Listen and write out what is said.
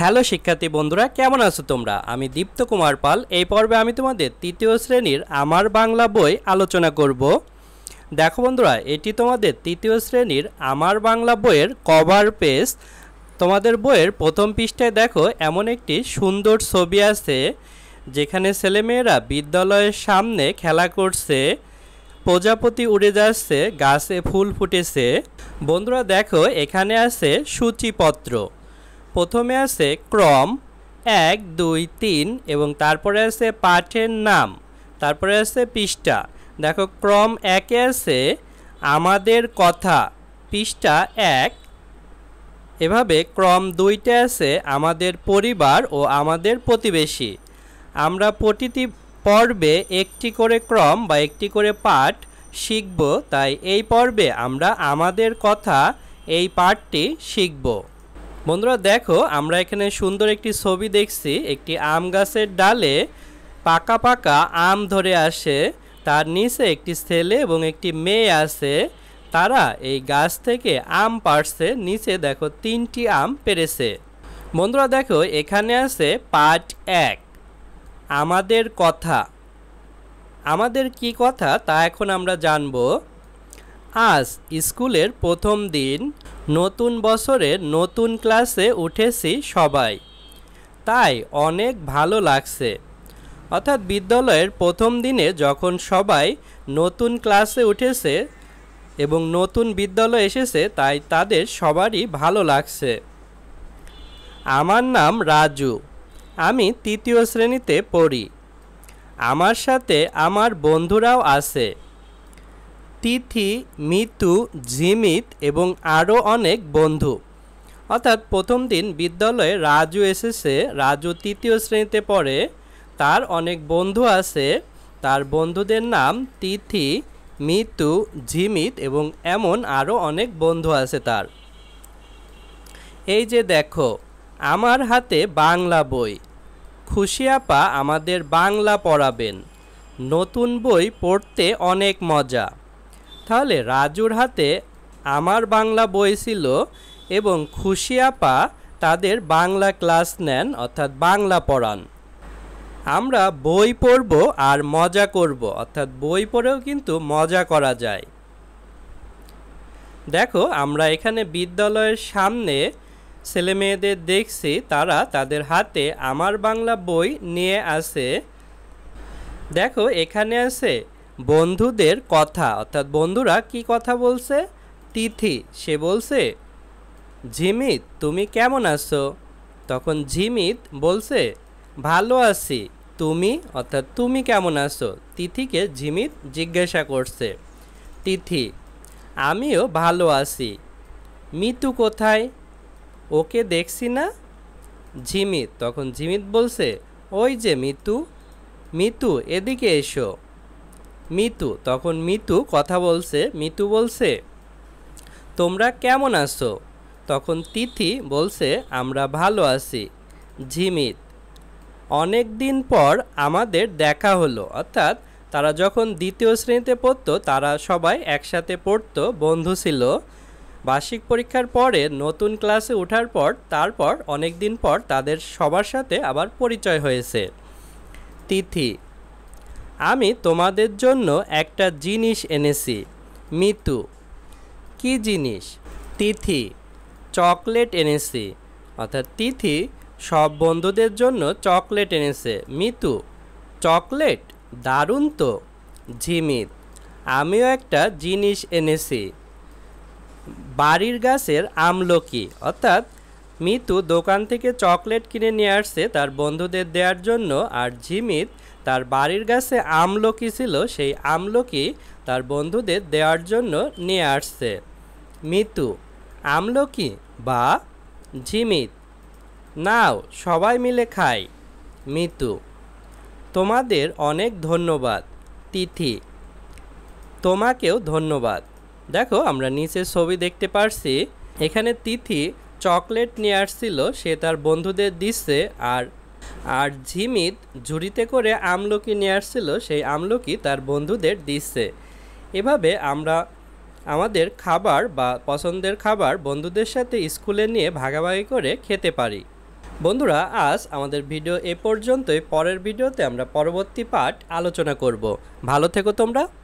hello শিক্ষার্থী বন্ধুরা কেমন আছো তোমরা আমি দীপ্ত কুমার পাল এই পর্বে আমি তোমাদের তৃতীয় শ্রেণীর আমার বাংলা বই আলোচনা করব দেখো বন্ধুরা এটি তোমাদের তৃতীয় শ্রেণীর আমার বাংলা বইয়ের কভার পেজ তোমাদের বইয়ের প্রথম পৃষ্ঠায় দেখো এমন একটি সুন্দর ছবি আছে যেখানে ছেলেমেয়েরা বিদ্যালয়ের সামনে খেলা করছে প্রজাপতি উড়ে যাচ্ছে গাছে ফুল ফুটেছে বন্ধুরা দেখো এখানে আছে সূচিপত্র প্রথমে আছে ক্রম এক দুই তিন এবং তারপরে আছে পাঠের নাম তারপরে আছে পৃষ্ঠা দেখো ক্রম একে আছে আমাদের কথা পৃষ্ঠা এক এভাবে ক্রম দুইটে আছে আমাদের পরিবার ও আমাদের প্রতিবেশী আমরা প্রতিটি পর্বে একটি করে ক্রম বা একটি করে পাঠ শিখব তাই এই পর্বে আমরা আমাদের কথা এই পাঠটি শিখব বন্ধুরা দেখো আমরা এখানে সুন্দর একটি ছবি দেখছি একটি আম গাছের ডালে পাকা পাকা আম ধরে আসে তার নিচে একটি ছেলে এবং একটি মেয়ে আছে তারা এই গাছ থেকে আম পারছে নিচে দেখো তিনটি আম পেরেছে বন্ধুরা দেখো এখানে আছে পার্ট এক আমাদের কথা আমাদের কি কথা তা এখন আমরা জানব আজ স্কুলের প্রথম দিন নতুন বছরের নতুন ক্লাসে উঠেছি সবাই তাই অনেক ভালো লাগছে অর্থাৎ বিদ্যালয়ের প্রথম দিনে যখন সবাই নতুন ক্লাসে উঠেছে এবং নতুন বিদ্যালয় এসেছে তাই তাদের সবারই ভালো লাগছে আমার নাম রাজু আমি তৃতীয় শ্রেণীতে পড়ি আমার সাথে আমার বন্ধুরাও আছে তিথি মিতু জিমিত এবং আরও অনেক বন্ধু অর্থাৎ প্রথম দিন বিদ্যালয়ে রাজু এসেছে রাজু তৃতীয় শ্রেণীতে পড়ে তার অনেক বন্ধু আছে তার বন্ধুদের নাম তিথি মিতু ঝিমিত এবং এমন আরও অনেক বন্ধু আছে তার এই যে দেখো আমার হাতে বাংলা বই খুশিয়াপা আমাদের বাংলা পড়াবেন নতুন বই পড়তে অনেক মজা তাহলে রাজুর হাতে আমার বাংলা বই ছিল এবং খুশি আপা তাদের বাংলা ক্লাস নেন অর্থাৎ বাংলা পড়ান আমরা বই পড়ব আর মজা করব অর্থাৎ বই পড়েও কিন্তু মজা করা যায় দেখো আমরা এখানে বিদ্যালয়ের সামনে ছেলে মেয়েদের দেখছি তারা তাদের হাতে আমার বাংলা বই নিয়ে আসে দেখো এখানে আছে বন্ধুদের কথা অর্থাৎ বন্ধুরা কি কথা বলছে তিথি সে বলছে ঝিমিত তুমি কেমন আছো তখন ঝিমিত বলছে ভালো আছি তুমি অর্থাৎ তুমি কেমন আছো তিথিকে ঝিমিত জিজ্ঞাসা করছে তিথি আমিও ভালো আছি মিতু কোথায় ওকে দেখছি না ঝিমিত তখন ঝিমিত বলছে ওই যে মিতু মিতু এদিকে এসো মিতু তখন মিতু কথা বলছে মিতু বলছে তোমরা কেমন আছো তখন তিথি বলছে আমরা ভালো আছি ঝিমিত অনেক দিন পর আমাদের দেখা হলো অর্থাৎ তারা যখন দ্বিতীয় শ্রেণীতে পড়তো তারা সবাই একসাথে পড়তো বন্ধু ছিল বার্ষিক পরীক্ষার পরে নতুন ক্লাসে ওঠার পর তারপর অনেক দিন পর তাদের সবার সাথে আবার পরিচয় হয়েছে তিথি আমি তোমাদের জন্য একটা জিনিস এনেছি মিতু কি জিনিস তিথি চকলেট এনেছি অর্থাৎ তিথি সব বন্ধুদের জন্য চকলেট এনেছে মিতু চকলেট দারুণ তো ঝিমিত আমিও একটা জিনিস এনেছি বাড়ির গাছের আমলকি অর্থাৎ মিতু দোকান থেকে চকলেট কিনে নিয়ে আসছে তার বন্ধুদের দেওয়ার জন্য আর ঝিমিত তার বাড়ির গাছে আমলকি ছিল সেই আমলকি তার বন্ধুদের দেওয়ার জন্য নিয়ে আসছে মিতু আমলকি বা ঝিমিত নাও সবাই মিলে খাই মিতু তোমাদের অনেক ধন্যবাদ তিথি তোমাকেও ধন্যবাদ দেখো আমরা নিচে ছবি দেখতে পারছি এখানে তিথি চকলেট নিয়ে আসছিল সে তার বন্ধুদের দিচ্ছে আর আর ঝিমিত ঝুড়িতে করে আমলকি নিয়ে আসছিল সেই আমলকি তার বন্ধুদের দিচ্ছে এভাবে আমরা আমাদের খাবার বা পছন্দের খাবার বন্ধুদের সাথে স্কুলে নিয়ে ভাগাভাগি করে খেতে পারি বন্ধুরা আজ আমাদের ভিডিও এ পর্যন্তই পরের ভিডিওতে আমরা পরবর্তী পাঠ আলোচনা করব ভালো থেকো তোমরা